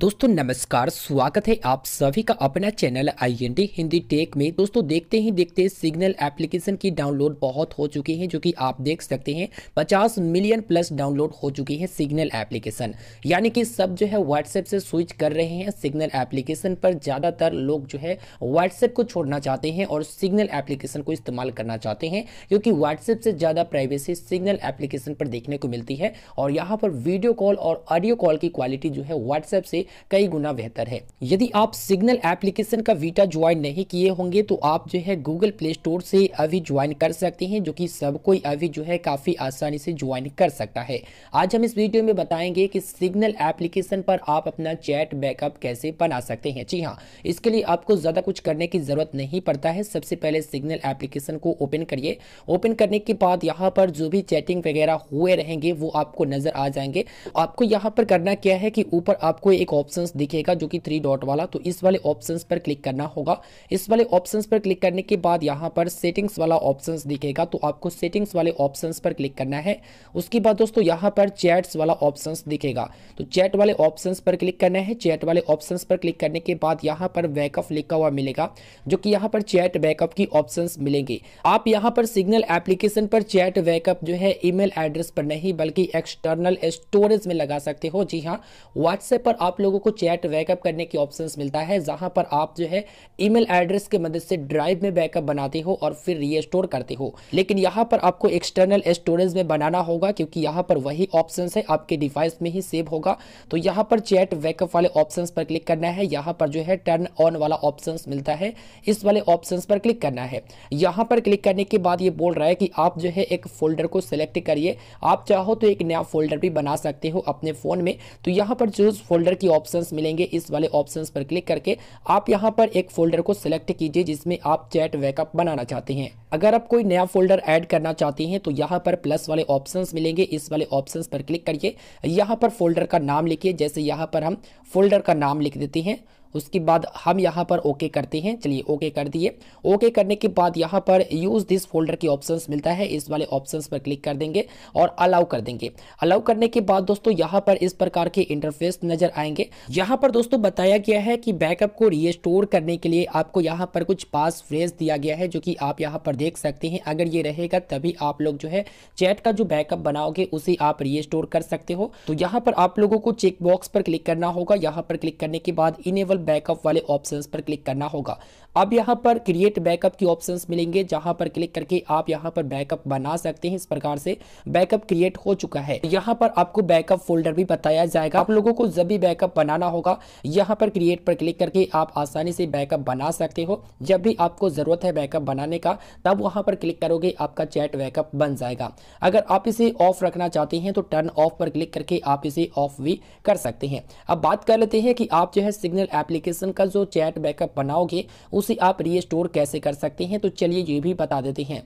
दोस्तों नमस्कार स्वागत है आप सभी का अपना चैनल आईएनडी हिंदी टेक में दोस्तों देखते ही देखते सिग्नल एप्लीकेशन की डाउनलोड बहुत हो चुकी है जो कि आप देख सकते हैं 50 मिलियन प्लस डाउनलोड हो चुकी है सिग्नल एप्लीकेशन यानी कि सब जो है व्हाट्सएप से स्विच कर रहे हैं सिग्नल एप्लीकेशन पर ज़्यादातर लोग जो है व्हाट्सएप को छोड़ना चाहते हैं और सिग्नल एप्लीकेशन को इस्तेमाल करना चाहते हैं क्योंकि व्हाट्सएप से ज़्यादा प्राइवेसी सिग्नल एप्लीकेशन पर देखने को मिलती है और यहाँ पर वीडियो कॉल और ऑडियो कॉल की क्वालिटी जो है व्हाट्सएप से कई गुना बेहतर है यदि आप सिग्नल एप्लीकेशन का वीटा ज्वाइन नहीं किए होंगे तो आप जो है गूगल प्ले स्टोर से अभी ज्वाइन कर सकते हैं जो कि सब कोई अभी जो है काफ़ी आसानी से ज्वाइन कर सकता है आज हम इस वीडियो में बताएंगे कि सिग्नल एप्लीकेशन पर आप अपना चैट बैकअप कैसे बना सकते हैं जी हाँ इसके लिए आपको ज़्यादा कुछ करने की ज़रूरत नहीं पड़ता है सबसे पहले सिग्नल एप्लीकेशन को ओपन करिए ओपन करने के बाद यहाँ पर जो भी चैटिंग वगैरह हुए रहेंगे वो आपको नज़र आ जाएंगे आपको यहाँ पर करना क्या है कि ऊपर आपको एक आपको ऑप्शंस दिखेगा जो कि थ्री डॉट वाला तो इस वाले ऑप्शंस पर क्लिक करना होगा इस वाले ऑप्शंस पर क्लिक करने के बाद यहाँ पर सेटिंग्स वाला ऑप्शंस दिखेगा तो आपको सेटिंग्स वाले ऑप्शंस पर क्लिक करना है उसके बाद दोस्तों यहाँ पर चैट्स वाला ऑप्शंस दिखेगा तो चैट वाले ऑप्शंस पर क्लिक करना है चैट वाले ऑप्शंस पर क्लिक करने के बाद यहाँ पर बैकअप लिखा हुआ मिलेगा जो कि यहाँ पर चैट बैकअप की ऑप्शन मिलेंगे आप यहाँ पर सिग्नल एप्लीकेशन पर चैट बैकअप जो है ईमेल एड्रेस पर नहीं बल्कि एक्सटर्नल स्टोरेज में लगा सकते हो जी हाँ व्हाट्सएप पर आप लोगों को चैट बैकअप करने की ऑप्शंस मिलता है जहां पर आप जो है ईमेल एड्रेस के मदद से ड्राइव में बैकअप बनाते हो और फिर रीस्टोर करते हो लेकिन यहाँ पर आपको एक्सटर्नल स्टोरेज में बनाना होगा क्योंकि यहाँ पर वही ऑप्शन है आपके डिवाइस में ही सेव होगा तो यहाँ पर चैट बैकअप वाले ऑप्शन पर क्लिक करना है यहाँ पर जो है टर्न ऑन वाला ऑप्शन मिलता है इस वाले ऑप्शन पर क्लिक करना है यहाँ पर क्लिक करने के बाद ये बोल रहा है कि आप जो है एक फोल्डर को सिलेक्ट करिए आप चाहो तो एक नया फोल्डर भी बना सकते हो अपने फ़ोन में तो यहाँ पर जो फोल्डर की ऑप्शन मिलेंगे इस वाले ऑप्शन पर क्लिक करके आप यहाँ पर एक फोल्डर को सिलेक्ट कीजिए जिसमें आप चैट बैकअप बनाना चाहते हैं अगर आप कोई नया फोल्डर ऐड करना चाहते हैं तो यहाँ पर प्लस वाले ऑप्शंस मिलेंगे इस वाले ऑप्शंस पर क्लिक करिए यहाँ पर फोल्डर का नाम लिखिए जैसे यहाँ पर हम फोल्डर का नाम लिख देते हैं उसके बाद हम यहाँ पर ओके करते हैं चलिए ओके कर दिए ओके करने के बाद यहाँ पर यूज़ दिस फोल्डर की ऑप्शन मिलता है इस वाले ऑप्शन पर क्लिक कर देंगे और अलाउ कर देंगे अलाउ करने के बाद दोस्तों यहाँ पर इस प्रकार के इंटरफेस नजर आएंगे यहाँ पर दोस्तों बताया गया है कि बैकअप को रिस्टोर करने के लिए आपको यहाँ पर कुछ पास फ्रेज दिया गया है जो कि आप यहाँ पर देख सकते हैं अगर ये रहेगा तभी आप लोग जो है चैट का जो बैकअप बनाओगे उसे आप रिस्टोर कर सकते हो तो यहाँ पर आप लोगों को चेकबॉक्स पर क्लिक करना होगा यहाँ पर क्लिक करने के बाद इनेबल बैकअप वाले ऑप्शन पर क्लिक करना होगा अब यहाँ पर क्रिएट बैकअप की ऑप्शंस मिलेंगे जहाँ पर क्लिक करके आप यहाँ पर बैकअप बना सकते हैं इस प्रकार से बैकअप क्रिएट हो चुका है यहाँ पर आपको बैकअप फोल्डर भी बताया जाएगा आप लोगों को जब भी बैकअप बनाना होगा यहाँ पर क्रिएट पर क्लिक करके आप आसानी से बैकअप बना सकते हो जब भी आपको ज़रूरत है बैकअप बनाने का तब वहाँ पर क्लिक करोगे आपका चैट बैकअप बन जाएगा अगर आप इसे ऑफ रखना चाहते हैं तो टर्न ऑफ पर क्लिक करके आप इसे ऑफ भी कर सकते हैं अब बात कर लेते हैं कि आप जो है सिग्नल एप्लीकेशन का जो चैट बैकअप बनाओगे उस उसे आप रीस्टोर कैसे कर सकते हैं तो चलिए ये भी बता देते हैं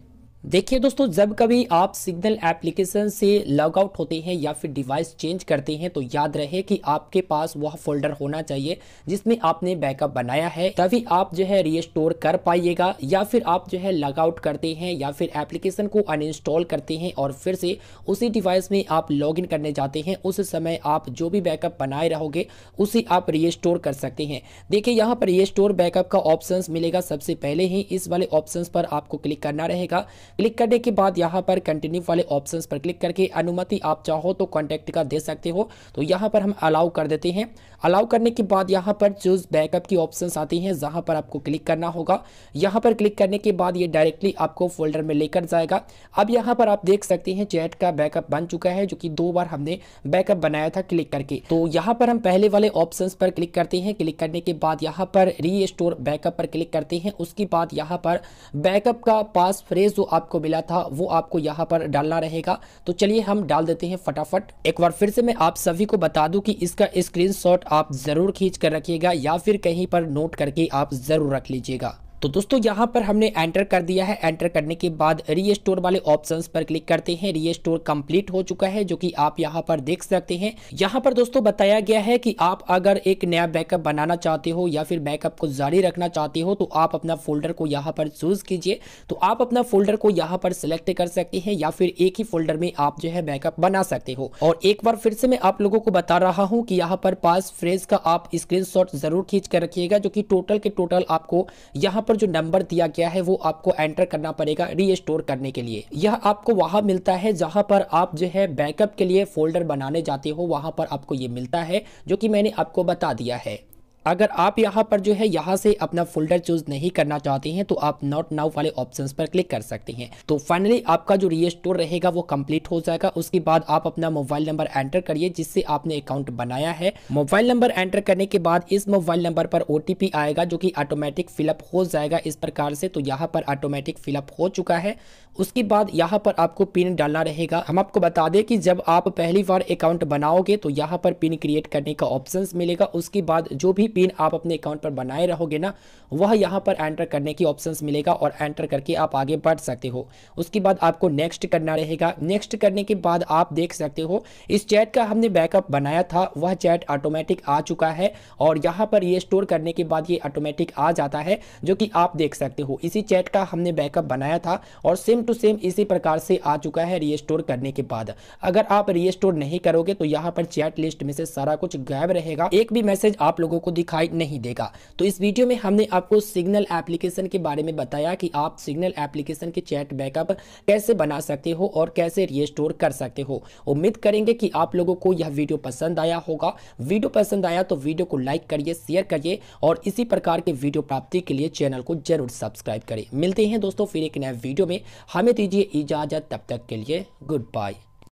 देखिए दोस्तों जब कभी आप सिग्नल एप्लीकेशन से लॉग आउट होते हैं या फिर डिवाइस चेंज करते हैं तो याद रहे कि आपके पास वह फोल्डर होना चाहिए जिसमें आपने बैकअप बनाया है तभी आप जो है रीस्टोर कर पाइएगा या फिर आप जो है लॉग आउट करते हैं या फिर एप्लीकेशन को अनइंस्टॉल करते हैं और फिर से उसी डिवाइस में आप लॉग करने जाते हैं उस समय आप जो भी बैकअप बनाए रहोगे उसे आप रीस्टोर कर सकते हैं देखिए यहाँ पर रीस्टोर बैकअप का ऑप्शन मिलेगा सबसे पहले ही इस वाले ऑप्शन पर आपको क्लिक करना रहेगा क्लिक करने के बाद यहाँ पर कंटिन्यू वाले ऑप्शन पर क्लिक करके अनुमति आप चाहो तो कॉन्टैक्ट का दे सकते हो तो यहाँ पर हम अलाउ कर देते हैं अलाउ करने के बाद यहाँ पर जो बैकअप की ऑप्शन आती हैं जहाँ पर आपको क्लिक करना होगा यहाँ पर क्लिक करने के बाद ये डायरेक्टली आपको फोल्डर में लेकर जाएगा अब यहाँ पर आप देख सकते हैं चैट का बैकअप बन चुका है जो कि दो बार हमने बैकअप बनाया था क्लिक करके तो यहाँ पर हम पहले वाले ऑप्शन पर क्लिक करते हैं क्लिक करने के बाद यहाँ पर री स्टोर बैकअप पर क्लिक करते हैं उसके बाद यहाँ पर बैकअप का पास फ्रेज जो आप आपको मिला था वो आपको यहाँ पर डालना रहेगा तो चलिए हम डाल देते हैं फटाफट एक बार फिर से मैं आप सभी को बता दूं कि इसका स्क्रीनशॉट आप ज़रूर खींच कर रखिएगा या फिर कहीं पर नोट करके आप ज़रूर रख लीजिएगा तो दोस्तों यहाँ पर हमने एंटर कर दिया है एंटर करने के बाद रीस्टोर वाले ऑप्शंस पर क्लिक करते हैं रीस्टोर कंप्लीट हो चुका है जो कि आप यहाँ पर देख सकते हैं यहाँ पर दोस्तों बताया गया है कि आप अगर एक नया बैकअप बनाना चाहते हो या फिर बैकअप को जारी रखना चाहते हो तो आप अपना फोल्डर को यहाँ पर चूज कीजिए तो आप अपना फोल्डर को यहाँ पर सिलेक्ट कर सकते हैं या फिर एक ही फोल्डर में आप जो है बैकअप बना सकते हो और एक बार फिर से मैं आप लोगों को बता रहा हूँ कि यहाँ पर पास फ्रेज का आप स्क्रीन जरूर खींच कर रखिएगा जो की टोटल के टोटल आपको यहाँ पर जो नंबर दिया गया है वो आपको एंटर करना पड़ेगा रीस्टोर करने के लिए यह आपको वहां मिलता है जहां पर आप जो है बैकअप के लिए फोल्डर बनाने जाते हो वहां पर आपको ये मिलता है जो कि मैंने आपको बता दिया है अगर आप यहाँ पर जो है यहाँ से अपना फोल्डर चूज नहीं करना चाहते हैं तो आप नॉट नाउ वाले ऑप्शन पर क्लिक कर सकते हैं तो फाइनली आपका जो रीस्टोर रहेगा वो कंप्लीट हो जाएगा उसके बाद आप अपना मोबाइल नंबर एंटर करिए जिससे आपने अकाउंट बनाया है मोबाइल नंबर एंटर करने के बाद इस मोबाइल नंबर पर ओ आएगा जो कि ऑटोमेटिक फिलअप हो जाएगा इस प्रकार से तो यहाँ पर ऑटोमेटिक फिलअप हो चुका है उसके बाद यहाँ पर आपको पिन डालना रहेगा हम आपको बता दें कि जब आप पहली बार अकाउंट बनाओगे तो यहाँ पर पिन क्रिएट करने का ऑप्शन मिलेगा उसके बाद जो भी भी पिन आप अपने अकाउंट पर बनाए रहोगे ना वह यहाँ पर एंटर करने की ऑप्शन मिलेगा और एंटर करके आप आगे बढ़ सकते हो उसके बाद आपको नेक्स्ट करना रहेगा नेक्स्ट करने के बाद आप देख सकते हो इस चैट का हमने बैकअप बनाया था वह चैट ऑटोमेटिक आ चुका है और यहाँ पर ये स्टोर करने के बाद ये ऑटोमेटिक आ जाता है जो कि आप देख सकते हो इसी चैट का हमने बैकअप बनाया था और सेम टू सेम इसी प्रकार से आ चुका है रीस्टोर करने के बाद अगर आप रीस्टोर नहीं करोगे तो यहाँ पर चैट लिस्ट में से सारा कुछ गायब रहेगा एक भी मैसेज आप लोगों को दिखाई नहीं देगा तो इस वीडियो में हमने आपको सिग्नल एप्लीकेशन के बारे में बताया कि आप सिग्नल एप्लीकेशन के चैट बैकअप कैसे बना सकते हो और कैसे रिस्टोर कर सकते हो उम्मीद करेंगे कि आप लोगों को यह वीडियो पसंद आया होगा वीडियो पसंद आया तो वीडियो को लाइक करिए शेयर करिए और इसी प्रकार के वीडियो प्राप्ति के लिए चैनल को जरूर सब्सक्राइब करें मिलते हैं दोस्तों फिर एक नए वीडियो में हमें दीजिए इजाज़त तब तक के लिए गुड बाय